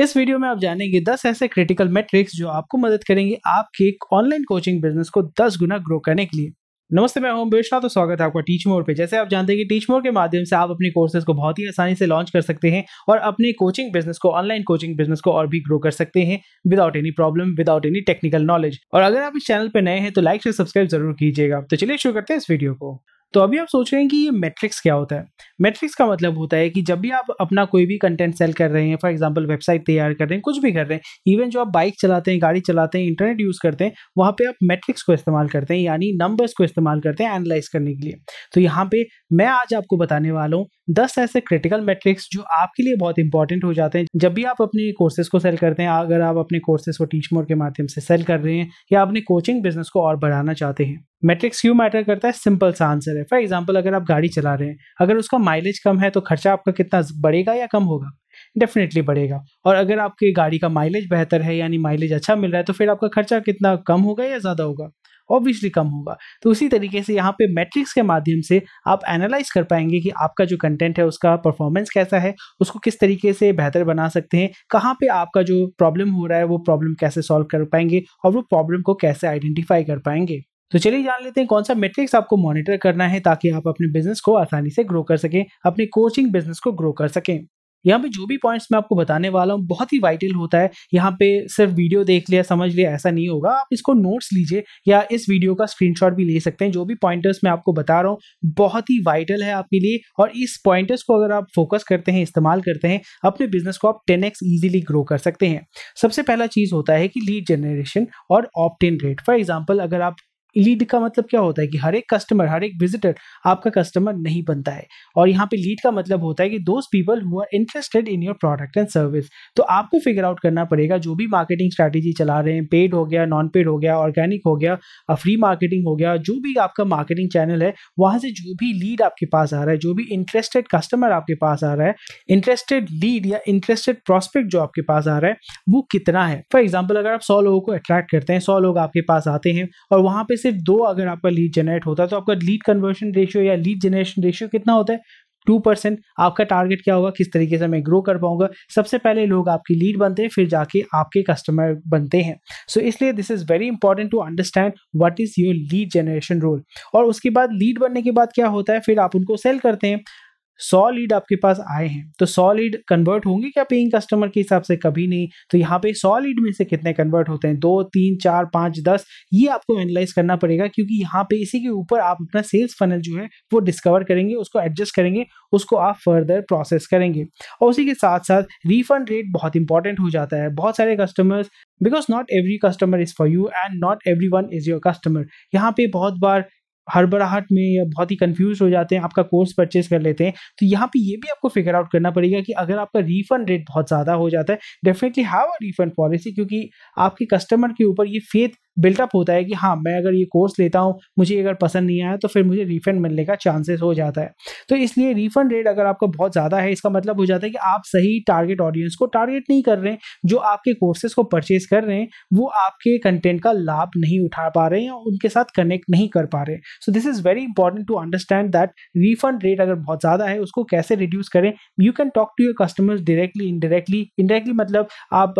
इस वीडियो में आप जानेंगे 10 ऐसे क्रिटिकल मेट्रिक्स जो आपको मदद करेंगे आपके एक ऑनलाइन कोचिंग बिजनेस को 10 गुना ग्रो करने के लिए नमस्ते मैं हूं बिरला तो स्वागत है आपका टीच मोर पे जैसे आप जानते हैं कि टीच मोर के माध्यम से आप अपने कोर्सेज को बहुत ही आसानी से लॉन्च कर सकते हैं और अपने कोचिंग बिजनेस को ऑनलाइन कोचिंग बिजनेस को और भी ग्रो कर सकते हैं without any problem without any technical knowledge और अगर आप इस चैनल पर नए हैं तो लाइक से सब्सक्राइब जरूर कीजिएगा तो चलिए शुरू करते हैं इस वीडियो को तो अभी आप सोच रहे हैं कि ये मैट्रिक्स क्या होता है मैट्रिक्स का मतलब होता है कि जब भी आप अपना कोई भी कंटेंट सेल कर रहे हैं फॉर एग्जाम्पल वेबसाइट तैयार कर रहे हैं कुछ भी कर रहे हैं इवन जो आप बाइक चलाते हैं गाड़ी चलाते हैं इंटरनेट यूज़ करते हैं वहाँ पे आप मैट्रिक्स को इस्तेमाल करते हैं यानी नंबर्स को इस्तेमाल करते हैं एनालाइज करने के लिए तो यहाँ पर मैं आज आपको बताने वाला हूँ दस ऐसे क्रिटिकल मेट्रिक्स जो आपके लिए बहुत इंपॉर्टेंट हो जाते हैं जब भी आप अपने कोर्सेज को सेल करते हैं अगर आप अपने कोर्सेज को टीच मोर के माध्यम से सेल कर रहे हैं या अपने कोचिंग बिजनेस को और बढ़ाना चाहते हैं मैट्रिक्स क्यों मैटर करता है सिंपल सा आंसर है फॉर एग्जाम्पल अगर आप गाड़ी चला रहे हैं अगर उसका माइलेज कम है तो खर्चा आपका कितना बढ़ेगा या कम होगा डेफिनेटली बढ़ेगा और अगर आपकी गाड़ी का माइलेज बेहतर है यानी माइलेज अच्छा मिल रहा है तो फिर आपका खर्चा कितना कम होगा या ज़्यादा होगा ऑब्वियसली कम होगा तो उसी तरीके से यहाँ पे मैट्रिक्स के माध्यम से आप एनालाइज कर पाएंगे कि आपका जो कंटेंट है उसका परफॉर्मेंस कैसा है उसको किस तरीके से बेहतर बना सकते हैं कहाँ पे आपका जो प्रॉब्लम हो रहा है वो प्रॉब्लम कैसे सॉल्व कर पाएंगे और वो प्रॉब्लम को कैसे आइडेंटिफाई कर पाएंगे तो चलिए जान लेते हैं कौन सा मेट्रिक्स आपको मॉनिटर करना है ताकि आप अपने बिजनेस को आसानी से ग्रो कर सकें अपने कोचिंग बिजनेस को ग्रो कर सकें यहाँ पे जो भी पॉइंट्स मैं आपको बताने वाला हूँ बहुत ही वाइटल होता है यहाँ पे सिर्फ वीडियो देख लिया समझ लिया ऐसा नहीं होगा आप इसको नोट्स लीजिए या इस वीडियो का स्क्रीनशॉट भी ले सकते हैं जो भी पॉइंटर्स मैं आपको बता रहा हूँ बहुत ही वाइटल है आपके लिए और इस पॉइंटर्स को अगर आप फोकस करते हैं इस्तेमाल करते हैं अपने बिजनेस को आप टेन एक्स ग्रो कर सकते हैं सबसे पहला चीज़ होता है कि लीड जनरेशन और ऑप्टेन रेट फॉर एग्जाम्पल अगर आप लीड का मतलब क्या होता है कि हर एक कस्टमर हर एक विजिटर आपका कस्टमर नहीं बनता है और यहाँ पे लीड का मतलब होता है कि those people who are interested in your product and service तो आपको फिगर आउट करना पड़ेगा जो भी मार्केटिंग स्ट्रैटेजी चला रहे हैं पेड हो गया नॉन पेड हो गया ऑर्गेनिक हो गया फ्री मार्केटिंग हो गया जो भी आपका मार्केटिंग चैनल है वहाँ से जो भी लीड आपके पास आ रहा है जो भी इंटरेस्टेड कस्टमर आपके पास आ रहा है इंटरेस्टेड लीड या इंटरेस्टेड प्रॉस्पेक्ट जो आपके पास आ रहा है वो कितना है फॉर एग्जाम्पल अगर आप सौ लोगों को अट्रैक्ट करते हैं सौ लोग आपके पास आते हैं और वहाँ पे से सिर्फ दो अगर आपका लीड जनरेट होता है तो आपका लीड कन्वर्शन रेशियो या लीड जनरेशन रेशियो कितना होता है टू परसेंट आपका टारगेट क्या होगा किस तरीके से मैं ग्रो कर पाऊंगा सबसे पहले लोग आपकी लीड बनते हैं फिर जाके आपके कस्टमर बनते हैं सो so, इसलिए this is very important to understand what is your lead generation role और उसके बाद लीड बनने के बाद क्या होता है फिर आप उनको सेल करते हैं सौ लीड आपके पास आए हैं तो सौ लीड कन्वर्ट होंगे क्या पेइंग कस्टमर के हिसाब से कभी नहीं तो यहाँ पे सौ लीड में से कितने कन्वर्ट होते हैं दो तीन चार पाँच दस ये आपको एनालाइज करना पड़ेगा क्योंकि यहाँ पे इसी के ऊपर आप अपना सेल्स फनल जो है वो डिस्कवर करेंगे उसको एडजस्ट करेंगे उसको आप फर्दर प्रोसेस करेंगे और उसी के साथ साथ रिफंड रेट बहुत इंपॉर्टेंट हो जाता है बहुत सारे customers because not every customer is for you and not every one is your customer यहाँ पे बहुत बार हड़बड़ाहट में या बहुत ही कंफ्यूज हो जाते हैं आपका कोर्स परचेज कर लेते हैं तो यहाँ पे ये भी आपको फिगर आउट करना पड़ेगा कि अगर आपका रिफंड रेट बहुत ज़्यादा हो जाता है definitely have a refund policy क्योंकि आपके कस्टमर के ऊपर ये फेथ बिल्टअप होता है कि हाँ मैं अगर ये कोर्स लेता हूँ मुझे अगर पसंद नहीं आया तो फिर मुझे रिफंड मिलने का चांसेस हो जाता है तो इसलिए रिफंड रेट अगर आपका बहुत ज़्यादा है इसका मतलब हो जाता है कि आप सही टारगेट ऑडियंस को टारगेट नहीं कर रहे हैं जो आपके कोर्सेज को परचेज कर रहे हैं वो आपके कंटेंट का लाभ नहीं उठा पा रहे हैं या उनके साथ कनेक्ट नहीं कर पा रहे so this is very important to understand that refund rate अगर बहुत ज़्यादा है उसको कैसे रिड्यूस करें you can talk to your customers directly indirectly indirectly मतलब आप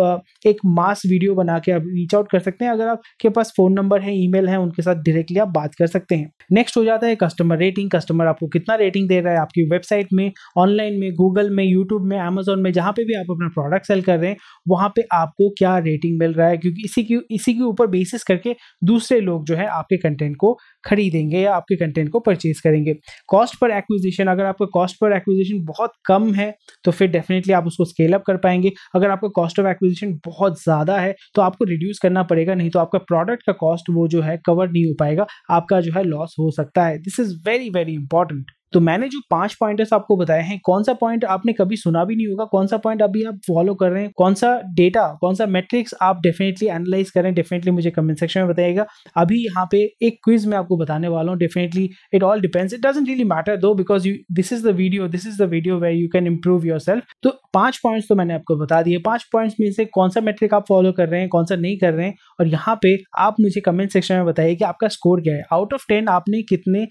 एक मास वीडियो बना के आप रीच आउट कर सकते हैं अगर आप आपके पास फोन नंबर है ईमेल है उनके साथ डायरेक्टली आप बात कर सकते हैं नेक्स्ट हो जाता है कस्टमर रेटिंग कस्टमर आपको कितना रेटिंग दे रहा है आपकी वेबसाइट में ऑनलाइन में गूगल में यूट्यूब में अमेजोन में जहां पे भी आप अपना प्रोडक्ट सेल कर रहे हैं वहां पे आपको क्या रेटिंग मिल रहा है क्योंकि इसी की इसी के ऊपर बेसिस करके दूसरे लोग जो है आपके कंटेंट को खरीदेंगे या आपके कंटेंट को परचेज करेंगे कॉस्ट पर एक्विजिशन अगर आपका कॉस्ट पर एक्विजिशन बहुत कम है तो फिर डेफिनेटली आप उसको स्केल अप कर पाएंगे अगर आपका कॉस्ट ऑफ एक्विजिशन बहुत ज़्यादा है तो आपको रिड्यूस करना पड़ेगा नहीं तो आपका प्रोडक्ट का कॉस्ट वो जो है कवर नहीं हो पाएगा आपका जो है लॉस हो सकता है this is very very important तो मैंने जो पांच पॉइंटर्स आपको बताए हैं कौन सा पॉइंट आपने कभी सुना भी नहीं होगा कौन सा पॉइंट अभी आप फॉलो कर रहे हैं कौन सा डेटा कौन सा मैट्रिक्स आप डेफिनेटली एनालाइज करें डेफिनेटली मुझे कमेंट सेक्शन में बताइएगा अभी यहाँ पे एक क्विज में आपको बताने वाला हूँ definitely it all depends it doesn't really matter though because you this is the video this is the video way you can improve yourself तो पांच पॉइंट्स तो मैंने आपको बता दिए पांच पॉइंट्स में से कौन सा मैट्रिक आप फॉलो कर रहे हैं कौन सा नहीं कर रहे हैं और यहाँ पे आप मुझे कमेंट सेक्शन में बताइए कि आपका स्कोर क्या है आउट ऑफ टेन आपने कितने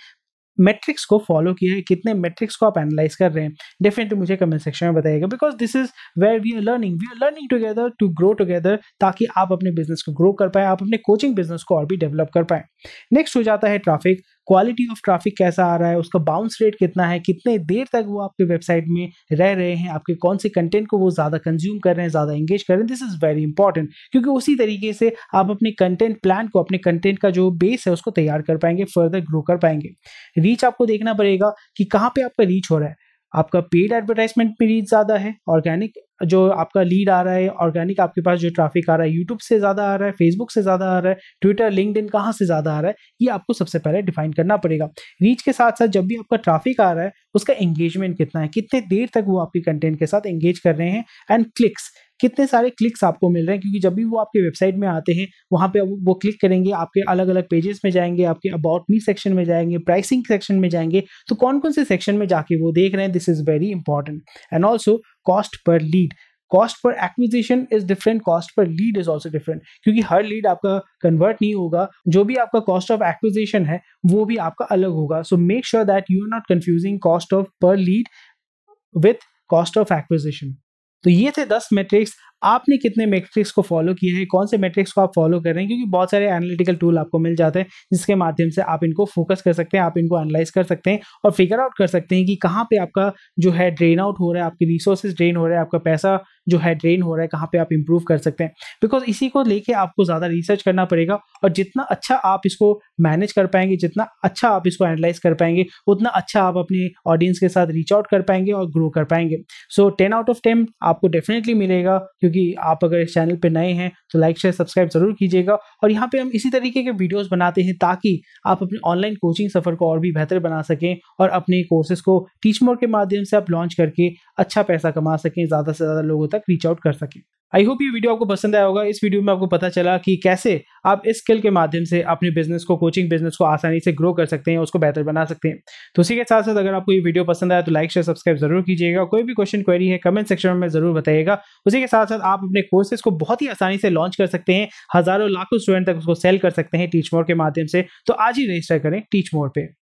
मेट्रिक्स को फॉलो किया है कितने मेट्रिक्स को आप एनालाइज कर रहे हैं डेफिनेटली मुझे कमेंट सेक्शन में बताइएगा because this is where we are learning we are learning together to grow together ताकि आप अपने बिजनेस को ग्रो कर पाए आप अपने कोचिंग बिजनेस को और भी डेवलप कर पाए नेक्स्ट हो जाता है ट्राफिक क्वालिटी ऑफ ट्रैफिक कैसा आ रहा है उसका बाउंस रेट कितना है कितने देर तक वो आपके वेबसाइट में रह रहे हैं आपके कौन से कंटेंट को वो ज़्यादा कंज्यूम कर रहे हैं ज़्यादा इंगेज कर रहे हैं दिस इज़ वेरी इंपॉर्टेंट क्योंकि उसी तरीके से आप अपने कंटेंट प्लान को अपने कंटेंट का जो बेस है उसको तैयार कर पाएंगे फर्दर ग्रो कर पाएंगे रीच आपको देखना पड़ेगा कि कहाँ पर आपका रीच हो रहा है आपका पेड एडवर्टाइजमेंट में रीच ज़्यादा है ऑर्गेनिक जो आपका लीड आ रहा है ऑर्गेनिक आपके पास जो ट्रैफिक आ रहा है यूट्यूब से ज़्यादा आ रहा है फेसबुक से ज़्यादा आ रहा है ट्विटर लिंकड कहाँ से ज़्यादा आ रहा है ये आपको सबसे पहले डिफाइन करना पड़ेगा रीच के साथ साथ जब भी आपका ट्राफिक आ रहा है उसका एंगेजमेंट कितना है कितने देर तक वो आपके कंटेंट के साथ एंगेज कर रहे हैं एंड क्लिक्स कितने सारे क्लिक्स आपको मिल रहे हैं क्योंकि जब भी वो आपके वेबसाइट में आते हैं वहाँ पे वो क्लिक करेंगे आपके अलग अलग पेजेस में जाएंगे आपके अबाउट मी सेक्शन में जाएंगे प्राइसिंग सेक्शन में जाएंगे तो कौन कौन से सेक्शन में जाके वो देख रहे हैं this is very important and also cost per lead cost per acquisition is different cost per lead is also different क्योंकि हर लीड आपका कन्वर्ट नहीं होगा जो भी आपका कॉस्ट ऑफ एक्विजिशन है वो भी आपका अलग होगा so make sure that you are not confusing cost of per lead with cost of acquisition तो ये थे दस मैट्रिक्स आपने कितने मैट्रिक्स को फॉलो किया है कौन से मैट्रिक्स को आप फॉलो कर रहे हैं क्योंकि बहुत सारे एनालिटिकल टूल आपको मिल जाते हैं जिसके माध्यम से आप इनको फोकस कर सकते हैं आप इनको एनालाइज कर सकते हैं और फिगर आउट कर सकते हैं कि कहाँ पे आपका जो है ड्रेन आउट हो रहा है आपकी रिसोर्सेज ड्रेन हो रहा है आपका पैसा जो है ड्रेन हो रहा है कहाँ पे आप इम्प्रूव कर सकते हैं बिकॉज इसी को लेके आपको ज़्यादा रिसर्च करना पड़ेगा और जितना अच्छा आप इसको मैनेज कर पाएंगे जितना अच्छा आप इसको एनालाइज कर पाएंगे उतना अच्छा आप अपने ऑडियंस के साथ रीच आउट कर पाएंगे और ग्रो कर पाएंगे so ten out of ten आपको डेफिनेटली मिलेगा क्योंकि आप अगर इस चैनल पर नए हैं तो लाइक शेयर सब्सक्राइब जरूर कीजिएगा और यहाँ पर हम इसी तरीके के वीडियोज़ बनाते हैं ताकि आप अपने ऑनलाइन कोचिंग सफ़र को और भी बेहतर बना सकें और अपने कोर्सेज को टीचमोर के माध्यम से आप लॉन्च करके अच्छा पैसा कमा सकें ज़्यादा से ज़्यादा लोगों तक तक रीच आउट कर सके आई होप ये वीडियो आपको पसंद आया होगा इस वीडियो में आपको पता चला कि कैसे आप इस स्किल के माध्यम से अपने बिजनेस को कोचिंग बिजनेस को आसानी से ग्रो कर सकते हैं उसको बेहतर बना सकते हैं तो उसी के साथ साथ अगर आपको ये वीडियो पसंद आया तो लाइक शेयर सब्सक्राइब जरूर कीजिएगा कोई भी क्वेश्चन क्वेरी है कमेंट सेक्शन में जरूर बताइएगा उसी के साथ साथ आप अपने कोर्सेज को बहुत ही आसानी से लॉन्च कर सकते हैं हजारों लाखों स्टूडेंट तक उसको सेल कर सकते हैं टीच मोर के माध्यम से तो आज ही रजिस्टर करें टीच मोर पर